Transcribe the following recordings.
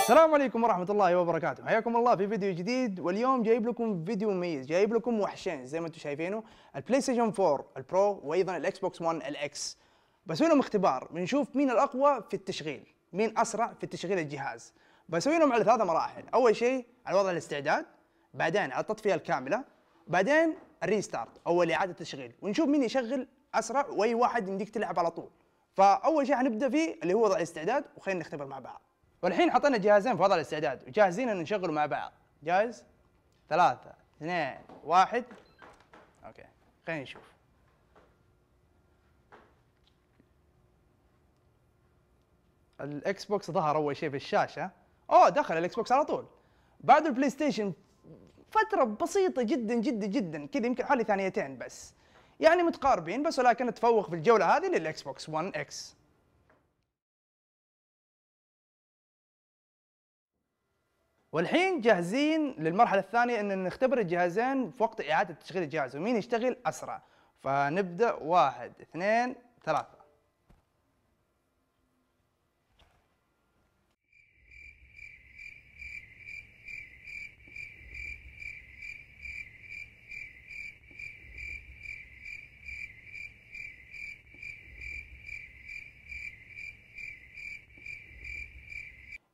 السلام عليكم ورحمة الله وبركاته، حياكم الله في فيديو جديد واليوم جايب لكم فيديو مميز، جايب لكم وحشين زي ما انتم شايفينه، البلاي ستيشن 4 البرو وايضا الاكس بوكس 1 الاكس. بسوي لهم اختبار، بنشوف مين الاقوى في التشغيل، مين اسرع في تشغيل الجهاز. بسوي لهم على ثلاثة مراحل، اول شيء على وضع الاستعداد، بعدين على التطفية الكاملة، بعدين الريستارت او اعادة التشغيل، ونشوف مين يشغل اسرع واي واحد يمديك تلعب على طول. فاول شيء حنبدا فيه اللي هو وضع الاستعداد وخلينا نختبر مع بعض. والحين حطينا جهازين في وضع الاستعداد وجاهزين ان نشغله مع بعض جاهز ثلاثة اثنين واحد اوكي خلينا نشوف الاكس بوكس ظهر اول شيء في الشاشة اوه دخل الاكس بوكس على طول بعد البلاي ستيشن فترة بسيطة جدا جدا جدا كذا يمكن حوالي ثانيتين بس يعني متقاربين بس ولكن تفوق في الجولة هذه للاكس بوكس 1 اكس والحين جاهزين للمرحله الثانيه ان نختبر الجهازين في وقت اعاده تشغيل الجهاز ومين يشتغل اسرع فنبدا واحد اثنين ثلاثه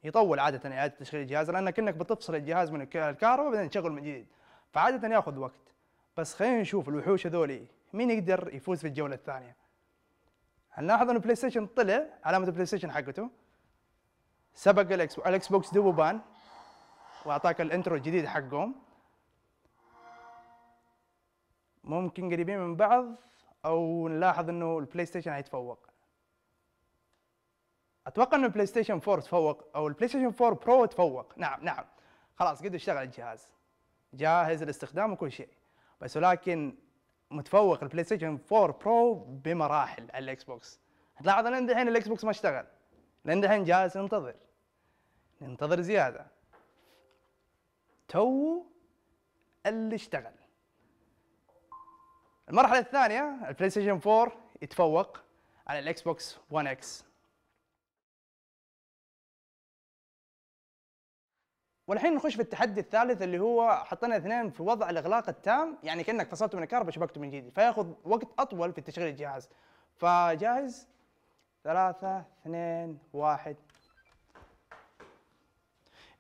يطول عاده اعاده تشغيل الجهاز لانك انك بتفصل الجهاز من الكهرباء بعدين تشغله من جديد فعاده ياخذ وقت بس خلينا نشوف الوحوش هذولي مين يقدر يفوز في الجوله الثانيه هنلاحظ انه بلاي ستيشن طلع علامه البلاي ستيشن حقته سبق الاكس الاكس بوكس دوبو بان واعطاك الانترو الجديد حقهم ممكن قريبين من بعض او نلاحظ انه البلاي ستيشن هيتفوق اتوقع ان البلاي ستيشن 4 تفوق او البلاي ستيشن 4 برو تفوق نعم نعم خلاص قد اشتغل الجهاز جاهز للاستخدام وكل شيء بس ولكن متفوق البلاي ستيشن 4 برو بمراحل على الاكس بوكس تلاحظ ان دحين الاكس بوكس ما اشتغل لان دحين جالس ننتظر ننتظر زياده تو اللي اشتغل المرحله الثانيه البلاي ستيشن 4 يتفوق على الاكس بوكس 1 اكس والحين نخش في التحدي الثالث اللي هو حطينا اثنين في وضع الاغلاق التام يعني كانك فصلته من الكهرباء وشبكته من جديد فياخذ وقت اطول في تشغيل الجهاز فجاهز ثلاثة اثنين واحد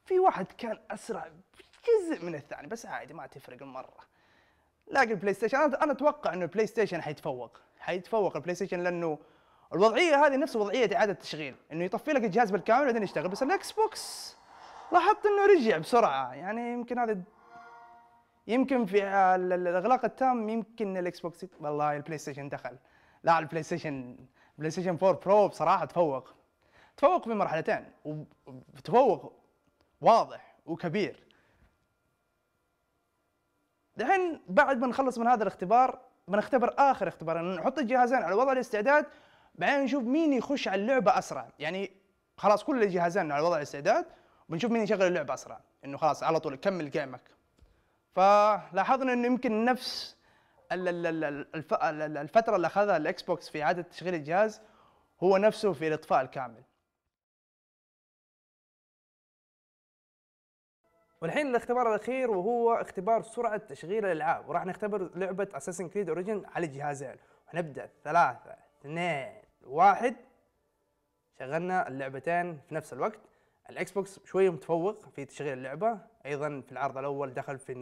في واحد كان اسرع بجزء من الثاني بس عادي ما تفرق مرة لكن بلاي ستيشن انا اتوقع انه البلاي ستيشن حيتفوق حيتفوق البلاي ستيشن لانه الوضعيه هذه نفس وضعيه اعاده التشغيل انه يطفي لك الجهاز بالكامل بعدين يشتغل بس الاكس بوكس لاحظت انه رجع بسرعه يعني يمكن هذا يمكن في الاغلاق التام يمكن الاكس بوكس والله البلاي ستيشن دخل لا البلاي ستيشن بلاي ستيشن 4 برو بصراحه تفوق تفوق في مرحلتين وتفوق واضح وكبير الحين بعد ما نخلص من هذا الاختبار بنختبر اخر اختبار نحط الجهازين على وضع الاستعداد بعدين نشوف مين يخش على اللعبه اسرع يعني خلاص كل الجهازين على وضع الاستعداد بنشوف مين يشغل اللعبه اسرع انه خلاص على طول كمل جيمك فلاحظنا انه يمكن نفس الفتره اللي اخذها الاكس بوكس في اعاده تشغيل الجهاز هو نفسه في الاطفاء الكامل والحين الاختبار الاخير وهو اختبار سرعه تشغيل الالعاب وراح نختبر لعبه اساسن كريد اوريجن على الجهازين ونبدا ثلاثة اثنين واحد شغلنا اللعبتين في نفس الوقت الاكس بوكس شويه متفوق في تشغيل اللعبه ايضا في العرض الاول دخل في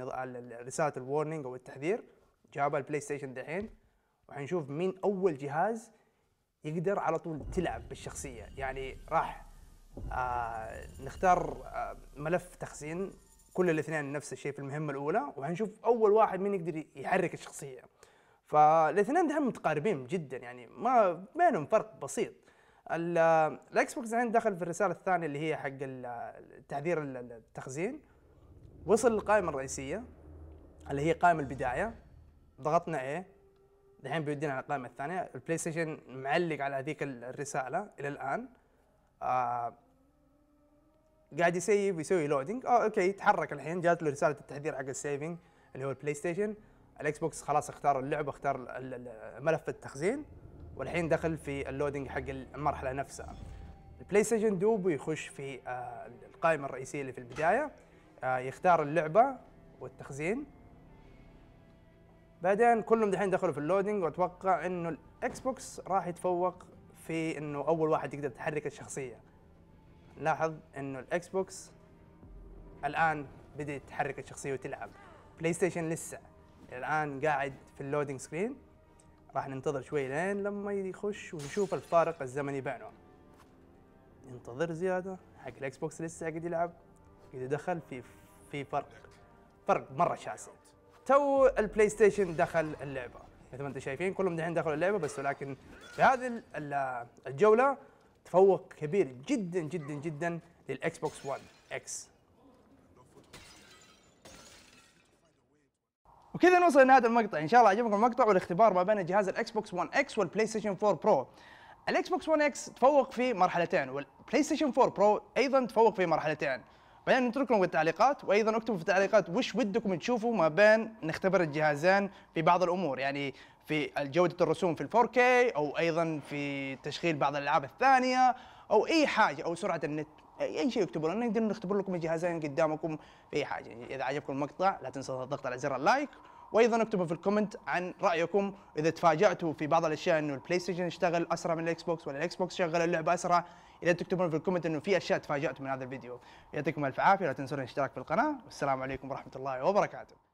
رساله الورنينج او التحذير جابها البلاي ستيشن دحين وحنشوف مين اول جهاز يقدر على طول تلعب بالشخصيه يعني راح آه نختار آه ملف تخزين كل الاثنين نفس الشيء في المهمه الاولى وحنشوف اول واحد مين يقدر يحرك الشخصيه فالاثنين دحين متقاربين جدا يعني ما بينهم فرق بسيط الاكس بوكس الحين دخل في الرساله الثانيه اللي هي حق تعذير التخزين وصل للقائمه الرئيسيه اللي هي قائمه البدايه ضغطنا ايه الحين بيودينا على القائمه الثانيه البلاي ستيشن معلق على هذيك الرساله الى الان آه قاعد يسيب ويسوي لودنج اه اوكي تحرك الحين جات له رساله التحذير حق السيفنج اللي هو البلاي ستيشن الاكس بوكس خلاص اختار اللعبه اختار ملف التخزين والحين دخل في اللودنج حق المرحله نفسها البلاي ستيشن دوب يخش في آه، القائمه الرئيسيه اللي في البدايه آه، يختار اللعبه والتخزين بعدين كلهم دحين دخلوا في اللودنج واتوقع انه الاكس بوكس راح يتفوق في انه اول واحد يقدر تحرك الشخصيه نلاحظ انه الاكس بوكس الان بدات تحرك الشخصيه وتلعب بلاي ستيشن لسه الان قاعد في اللودنج سكرين راح ننتظر شوي لين لما يخش ونشوف الفارق الزمني بينهم ننتظر زياده حق الاكس بوكس لسه قاعد يلعب اذا دخل في في فرق فرق مره شاسع تو البلاي ستيشن دخل اللعبه مثل ما انتم شايفين كلهم دحين دخلوا اللعبه بس ولكن في هذه الجوله تفوق كبير جدا جدا جدا للاكس بوكس 1 اكس وكذا نوصل لنهايه المقطع ان شاء الله عجبكم المقطع والاختبار ما بين جهاز الاكس بوكس 1 اكس والبلاي ستيشن 4 برو الاكس بوكس 1 اكس تفوق في مرحلتين والبلاي ستيشن 4 برو ايضا تفوق في مرحلتين بعدين نترككم بالتعليقات وايضا اكتبوا في التعليقات وش ودكم تشوفوا ما بين نختبر الجهازين في بعض الامور يعني في جوده الرسوم في ال 4K او ايضا في تشغيل بعض الالعاب الثانيه او اي حاجه او سرعه النت اي شيء اكتبوا لنا نقدر نختبر لكم الجهازين قدامكم في اي حاجه اذا عجبكم المقطع لا تنسوا الضغط على زر اللايك وايضا اكتبوا في الكومنت عن رايكم اذا تفاجاتوا في بعض الاشياء انه البلاي ستيشن اشتغل اسرع من الاكس بوكس ولا الاكس بوكس شغل اللعبه اسرع اذا تكتبون في الكومنت انه في اشياء تفاجاتوا من هذا الفيديو يعطيكم الف عافيه لا تنسون الاشتراك في القناه والسلام عليكم ورحمه الله وبركاته